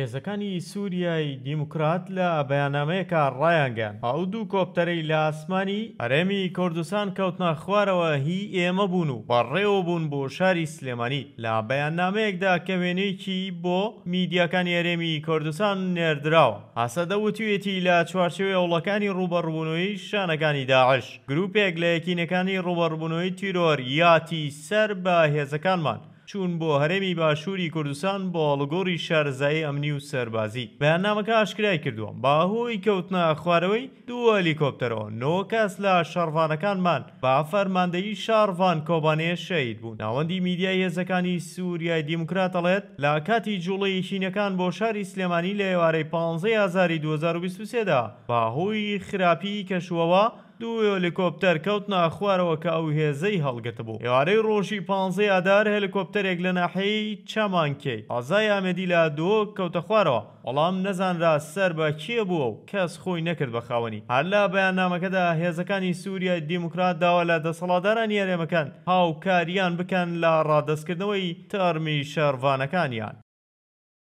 هێزەکانی سووریای دیموکرات لە بەیانامەیەکە ڕایانگەن ئەو دوو کۆپتەرەی لە ئاسمانی ئەرێمی کوردستان کەوتنا خوارەوە هی ئێمە بوون و بەڕێوە بوون بۆ شاری سلێمانی لە بەیاننامەیەکدا کەوێنێکی بۆ میدیاکانی ئەرێمی کوردستان نێردراوە هەسەدەوتوێتی لە چوارچوی ئەوڵەکانی ڕوبەڕبوونەوەی شانەکانی داعش گرروپێک لە یەکینەکانی ڕوبەڕبوونەوەی تیرۆر یاتی سەر بە هێزەکانمان. چوون بۆ هەرێمی باشووری کوردستان بۆ ئاڵگۆری شارزایی ئەمنی و سەربازی بەیانامەکە ئاشکرای کردووە باهۆی کەوتنە خوارەوەی دوو هەلیکۆپتەرەوە نۆ کەس لە شارڤانەکانمان با فەرماندەی شارڤان کۆبانەیە شەید بوو ناوەندی میدیای هێزەکانی سووریای دیموکراتەڵێت لا کاتی جوڵی شینەکان بۆ شاری سلێمانی لە ئێوارەی 15 ئازاری 2023دا باهۆی خراپی کەشوەوە دوو هێلیکۆپتەر کەوت ناخوارەوە کە ئەو هێزەی هەڵگەت بوو ێوارەی ڕۆژی پانزەی ئادار هێلیکۆپتەرێک لە ناحەی چامانکەی ئازای ئامەدی لا دۆ کەوتە خوارەوە وەڵام نەزانرا سەر بە کێ بووە و کەس خۆی نەکرد بە خاوەنی هەرلا بەیاننامەکەدا هێزەکانی سووریای دیموکرات داوا لە دەسەڵاداران یارێمەکان هاوکاریان بکەن لە ڕادەستکردنەوەی تەرمی شەروانەکانیان